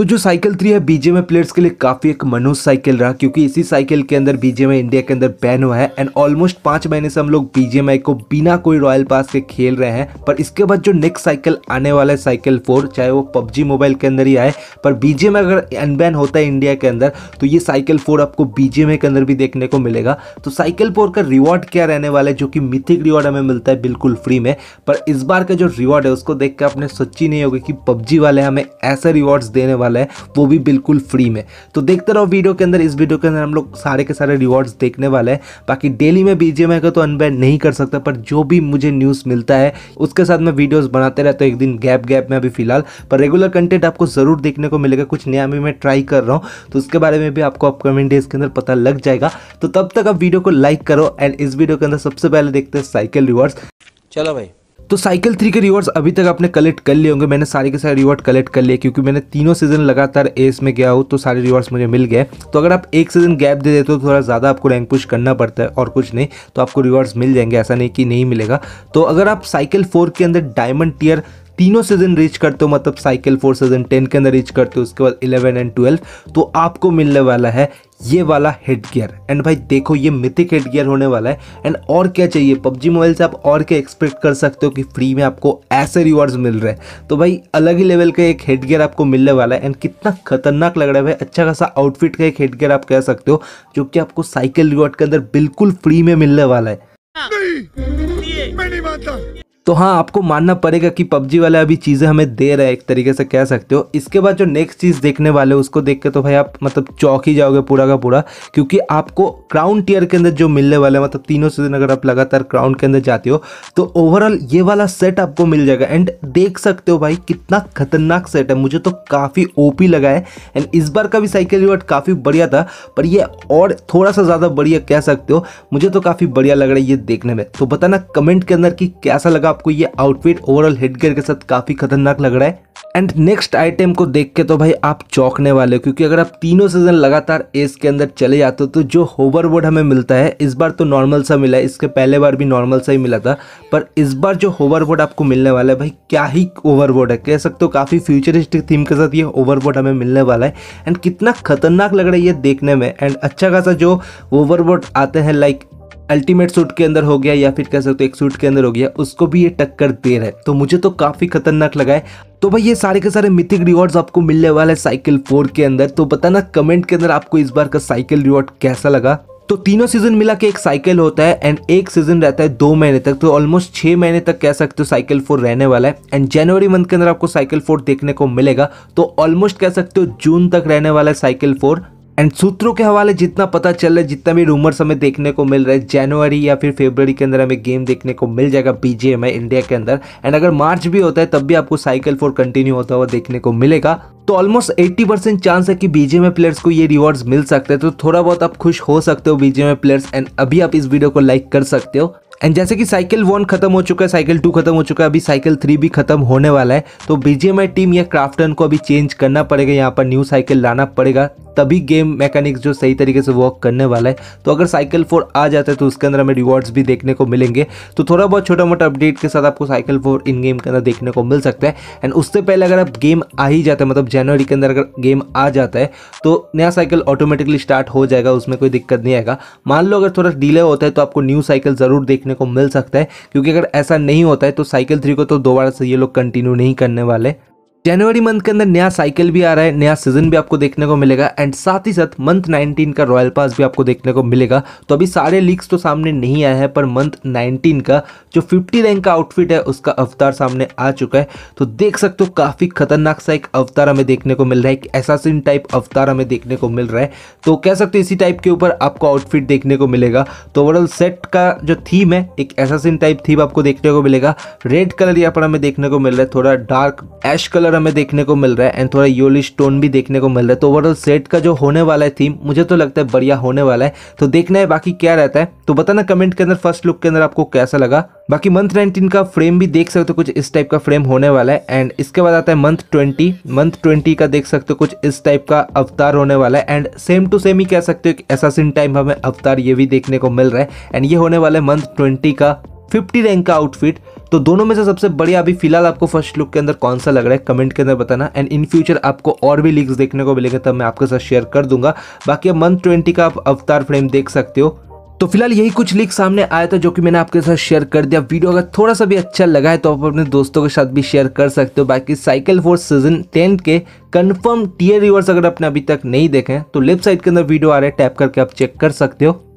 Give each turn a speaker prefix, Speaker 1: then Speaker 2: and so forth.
Speaker 1: तो जो cycle three है बीजे में प्लेयर्स के लिए काफ़ी एक मनोज साइकिल रहा क्योंकि इसी साइकिल के अंदर बीजे में इंडिया के अंदर बैन हुआ है एंड ऑलमोस्ट पांच महीने से हम लोग बीजेएमआई को बिना कोई रॉयल पास के खेल रहे हैं पर इसके बाद जो नेक्स्ट साइकिल आने वाला है साइकिल फोर चाहे वो पबजी मोबाइल के अंदर ही आए पर बीजे में अगर अनबैन होता है इंडिया के अंदर तो ये साइकिल फोर आपको बीजे के अंदर भी देखने को मिलेगा तो साइकिल फोर का रिवॉर्ड क्या रहने वाला है जो कि मिथिक रिवॉर्ड हमें मिलता है बिल्कुल फ्री में पर इस बार का जो रिवॉर्ड है उसको देख के आपने सोची नहीं होगी कि पबजी वाले हमें ऐसा रिवॉर्ड्स देने वाले वाला है वो भी बिल्कुल फ्री में तो देखते रहो वीडियो के अंदर इस वीडियो के अंदर हम लोग सारे के सारे रिवॉर्ड्स देखने वाले हैं बाकी डेली में बीजेमआई का तो अनबैन नहीं कर सकता पर जो भी मुझे न्यूज़ मिलता है उसके साथ मैं वीडियोज़ बनाते रहता हूँ एक दिन गैप गैप में अभी फिलहाल पर रेगुलर कंटेंट आपको ज़रूर देखने को मिलेगा कुछ नया भी मैं ट्राई कर रहा हूँ तो उसके बारे में भी आपको अपकमिंग डेज के अंदर पता लग जाएगा तो तब तक आप वीडियो को लाइक करो एंड इस वीडियो के अंदर सबसे पहले देखते हैं साइकिल रिवॉर्ड्स चलो भाई तो साइकिल थ्री के रिवॉर्ड्स अभी तक आपने कलेक्ट कर लिए होंगे मैंने सारे के सारे रिवॉर्ड कलेक्ट कर लिए क्योंकि मैंने तीनों सीजन लगातार एस में गया हूँ तो सारे रिवॉर्ड्स मुझे मिल गए तो अगर आप एक सीजन गैप दे देते हो तो थोड़ा ज़्यादा आपको रैंक पुश करना पड़ता है और कुछ नहीं तो आपको रिवॉर्ड्स मिल जाएंगे ऐसा नहीं कि नहीं मिलेगा तो अगर आप साइकिल फोर के अंदर डायमंड टीयर तीनों सीजन रीच करते हो मतलब साइकिल फोर सीजन टेन के अंदर रीच करते हो उसके बाद इलेवन एंड ट्वेल्व तो आपको मिलने वाला है ये वाला हेड गियर एंड भाई देखो ये मिथिक हेड गियर होने वाला है एंड और क्या चाहिए पबजी मोबाइल से आप और क्या एक्सपेक्ट कर सकते हो कि फ्री में आपको ऐसे रिवॉर्ड्स मिल रहे हैं तो भाई अलग ही लेवल का एक हेड गियर आपको मिलने वाला है एंड कितना खतरनाक लग रहा है भाई अच्छा खासा आउटफिट का एक हेड गियर आप कह सकते हो जो कि आपको साइकिल रिवॉर्ड के अंदर बिल्कुल फ्री में मिलने वाला है नहीं, मैं नहीं तो हाँ आपको मानना पड़ेगा कि पबजी वाला अभी चीज़ें हमें दे रहे हैं एक तरीके से कह सकते हो इसके बाद जो नेक्स्ट चीज़ देखने वाले उसको देख के तो भाई आप मतलब चौक ही जाओगे पूरा का पूरा क्योंकि आपको क्राउन टीयर के अंदर जो मिलने वाला है मतलब तीनों सीजन अगर आप लगातार क्राउन के अंदर जाते हो तो ओवरऑल ये वाला सेट आपको मिल जाएगा एंड देख सकते हो भाई कितना खतरनाक सेट है मुझे तो काफ़ी ओ लगा है एंड इस बार का भी साइकिल रिवर्ट काफ़ी बढ़िया था पर यह और थोड़ा सा ज़्यादा बढ़िया कह सकते हो मुझे तो काफ़ी बढ़िया लग रहा है ये देखने में तो बताना कमेंट के अंदर कि कैसा लगा आपको ये आउटफिट ओवरऑल हेडगेयर के साथ काफ़ी खतरनाक लग रहा है एंड नेक्स्ट आइटम को देख के तो भाई आप चौंकने वाले हो क्योंकि अगर आप तीनों सीजन लगातार एस के अंदर चले जाते हो तो जो होवरबोर्ड हमें मिलता है इस बार तो नॉर्मल सा मिला है इसके पहले बार भी नॉर्मल सा ही मिला था पर इस बार जो होवरबोर्ड आपको मिलने वाला है भाई क्या ही ओवरबोर्ड है कह सकते हो काफ़ी फ्यूचरिस्टिक थीम के साथ ये ओवरबोर्ड हमें मिलने वाला है एंड कितना खतरनाक लग रहा है ये देखने में एंड अच्छा खासा जो ओवरबोर्ड आते हैं लाइक अल्टीमेट सूट के अंदर हो गया या फिर कह सकते हो एक सूट के अंदर हो गया उसको भी ये टक्कर दे रहा है तो मुझे तो काफ़ी खतरनाक लगा है तो भाई ये सारे के सारे मिथिक रिवॉर्ड्स आपको मिलने वाले साइकिल फोर के अंदर तो बताना कमेंट के अंदर आपको इस बार का साइकिल रिवॉर्ड कैसा लगा तो तीनों सीजन मिला के एक साइकिल होता है एंड एक सीजन रहता है दो महीने तक तो ऑलमोस्ट छः महीने तक कह सकते हो साइकिल फोर रहने वाला है एंड जनवरी मंथ के अंदर आपको साइकिल फोर देखने को मिलेगा तो ऑलमोस्ट कह सकते हो जून तक रहने वाला है साइकिल फोर एंड सूत्रों के हवाले जितना पता चल रहा है जितना भी रूमर्स हमें देखने को मिल रहा है जनवरी या फिर फेबररी के अंदर हमें गेम देखने को मिल जाएगा बीजे इंडिया के अंदर एंड अगर मार्च भी होता है तब भी आपको साइकिल फोर कंटिन्यू होता हुआ देखने को मिलेगा तो ऑलमोस्ट 80 परसेंट चांस है कि बीजेम प्लेयर्स को ये रिवॉर्ड्स मिल सकते हैं तो थोड़ा बहुत आप खुश हो सकते हो बीजेम प्लेयर्स एंड अभी आप इस वीडियो को लाइक कर सकते हो एंड जैसे कि साइकिल वन खत्म हो चुका है साइकिल टू खत्म हो चुका है अभी साइकिल थ्री भी खत्म होने वाला है तो बीजेएमआई टीम या क्राफ्टन को अभी चेंज करना पड़ेगा यहाँ पर न्यू साइकिल लाना पड़ेगा तभी गेम मैकेनिक्स जो सही तरीके से वर्क करने वाला है तो अगर साइकिल फोर आ जाता है तो उसके अंदर हमें रिवॉर्ड्स भी देखने को मिलेंगे तो थोड़ा बहुत छोटा मोटा अपडेट के साथ आपको साइकिल फोर इन गेम के अंदर देखने को मिल सकता है एंड उससे पहले अगर आप गेम आ ही जाता है मतलब जनवरी के अंदर अगर गेम आ जाता है तो नया साइकिल ऑटोमेटिकली स्टार्ट हो जाएगा उसमें कोई दिक्कत नहीं आएगा मान लो अगर थोड़ा डिले होता है तो आपको न्यू साइकिल ज़रूर देखने को मिल सकता है क्योंकि अगर ऐसा नहीं होता है तो साइकिल थ्री को तो दोबारा से ये लोग कंटिन्यू नहीं करने वाले जनवरी मंथ के अंदर नया साइकिल भी आ रहा है नया सीजन भी आपको देखने को मिलेगा एंड साथ ही साथ मंथ 19 का रॉयल पास भी आपको देखने को मिलेगा तो अभी सारे लीक्स तो सामने नहीं आए हैं पर मंथ 19 का जो 50 रैंक का आउटफिट है उसका अवतार सामने आ चुका है तो देख सकते हो काफ़ी खतरनाक सा एक अवतार हमें देखने को मिल रहा है एक एसासिन टाइप अवतार हमें देखने को मिल रहा है तो कह सकते हो इसी टाइप के ऊपर आपको आउटफिट देखने को मिलेगा तो ओवरऑल सेट का जो थीम है एक एसासिन टाइप थीम आपको देखने को मिलेगा रेड कलर यहाँ पर हमें देखने को मिल रहा है थोड़ा डार्क एश कलर कलर हमें देखने को मिल रहा है एंड थोड़ा योली स्टोन भी देखने को मिल रहा है तो ओवरऑल सेट का जो होने वाला है थीम मुझे तो लगता है बढ़िया होने वाला है तो देखना है बाकी क्या रहता है तो बताना कमेंट के अंदर फर्स्ट लुक के अंदर आपको कैसा लगा बाकी मंथ नाइनटीन का फ्रेम भी देख सकते हो कुछ इस टाइप का फ्रेम होने वाला है एंड इसके बाद आता है मंथ ट्वेंटी मंथ ट्वेंटी का देख सकते हो कुछ इस टाइप का अवतार होने वाला है एंड सेम टू सेम ही कह सकते हो कि एसासिन टाइम हमें अवतार ये भी देखने को मिल रहा है एंड ये होने वाला है मंथ ट्वेंटी का 50 रैंक का आउटफिट तो दोनों में से सबसे बढ़िया अभी फिलहाल आपको फर्स्ट लुक के अंदर कौन सा लग रहा है कमेंट के अंदर बताना एंड इन फ्यूचर आपको और भी लीक्स देखने को मिलेगा तब मैं आपके साथ शेयर कर दूंगा बाकी मंथ ट्वेंटी का आप अवतार फ्रेम देख सकते हो तो फिलहाल यही कुछ लीक सामने आया था जो कि मैंने आपके साथ शेयर कर दिया वीडियो अगर थोड़ा सा भी अच्छा लगा है तो आप अपने दोस्तों के साथ भी शेयर कर सकते हो बाकी साइकिल फोर सीजन टेन के कंफर्म टीयर रिवर्स अगर आपने अभी तक नहीं देखे तो लेफ्ट साइड के अंदर वीडियो आ रहा है टैप करके आप चेक कर सकते हो